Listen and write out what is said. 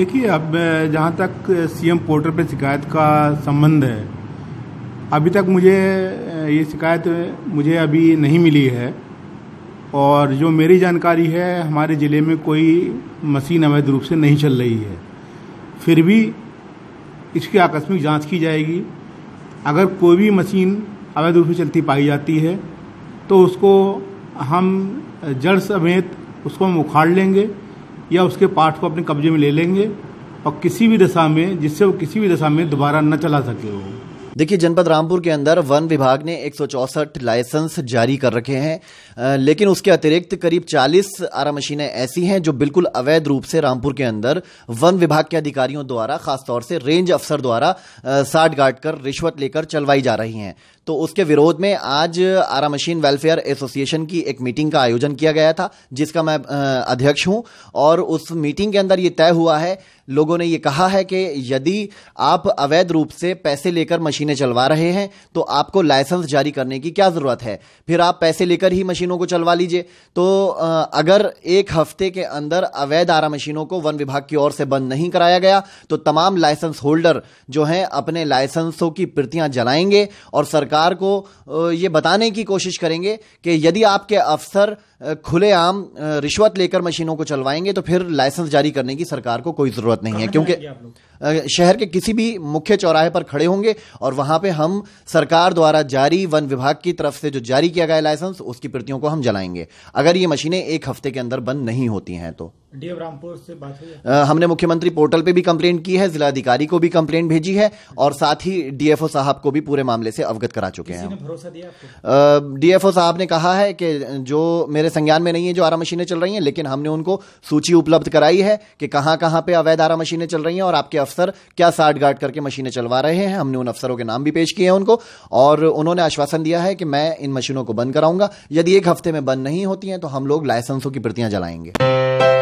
देखिए अब जहाँ तक सीएम पोर्टल पर शिकायत का संबंध है अभी तक मुझे ये शिकायत मुझे अभी नहीं मिली है और जो मेरी जानकारी है हमारे ज़िले में कोई मशीन अवैध रूप से नहीं चल रही है फिर भी इसकी आकस्मिक जांच की जाएगी अगर कोई भी मशीन अवैध रूप से चलती पाई जाती है तो उसको हम जड़ समेत उसको हम उखाड़ लेंगे या उसके पार्ट को अपने कब्जे में ले लेंगे और किसी भी दशा में जिससे वो किसी भी दशा में दोबारा न चला सके वो देखिए जनपद रामपुर के अंदर वन विभाग ने एक लाइसेंस जारी कर रखे हैं लेकिन उसके अतिरिक्त करीब 40 आरा मशीनें ऐसी हैं जो बिल्कुल अवैध रूप से रामपुर के अंदर वन विभाग के अधिकारियों द्वारा खासतौर से रेंज अफसर द्वारा साठ गाट कर रिश्वत लेकर चलवाई जा रही हैं तो उसके विरोध में आज आरा मशीन वेलफेयर एसोसिएशन की एक मीटिंग का आयोजन किया गया था जिसका मैं अध्यक्ष हूं और उस मीटिंग के अंदर यह तय हुआ है लोगों ने यह कहा है कि यदि आप अवैध रूप से पैसे लेकर मशीन मशीनें चलवा रहे हैं तो आपको लाइसेंस जारी करने की क्या ज़रूरत है फिर आप पैसे लेकर ही मशीनों को चलवा लीजिए तो अगर एक हफ्ते के अंदर अवैध आरा मशीनों को वन विभाग की ओर से बंद नहीं कराया गया तो तमाम लाइसेंस होल्डर जो हैं अपने लाइसेंसों की प्रतियां जलाएंगे और सरकार को ये बताने की कोशिश करेंगे कि यदि आपके अफसर खुलेआम रिश्वत लेकर मशीनों को चलवाएंगे तो फिर लाइसेंस जारी करने की सरकार को कोई जरूरत नहीं है क्योंकि शहर के किसी भी मुख्य चौराहे पर खड़े होंगे और वहां पे हम सरकार द्वारा जारी वन विभाग की तरफ से जो जारी किया गया लाइसेंस उसकी प्रतियों को हम जलाएंगे अगर ये मशीनें एक हफ्ते के अंदर बंद नहीं होती हैं तो डीएम रामपुर से बात हुई हमने मुख्यमंत्री पोर्टल पे भी कंप्लेन की है जिलाधिकारी को भी कंप्लेन भेजी है और साथ ही डीएफओ साहब को भी पूरे मामले से अवगत करा चुके हैं डीएफओ साहब ने कहा है कि जो मेरे संज्ञान में नहीं है जो आरा मशीनें चल रही हैं लेकिन हमने उनको सूची उपलब्ध कराई है कि कहां कहां पे अवैध आरा मशीनें चल रही हैं और आपके अफसर क्या साठ गाठ करके मशीनें चलवा रहे हैं हमने उन अफसरों के नाम भी पेश किए हैं उनको और उन्होंने आश्वासन दिया है कि मैं इन मशीनों को बंद कराऊंगा यदि एक हफ्ते में बंद नहीं होती हैं तो हम लोग लाइसेंसों की प्रतियां जलाएंगे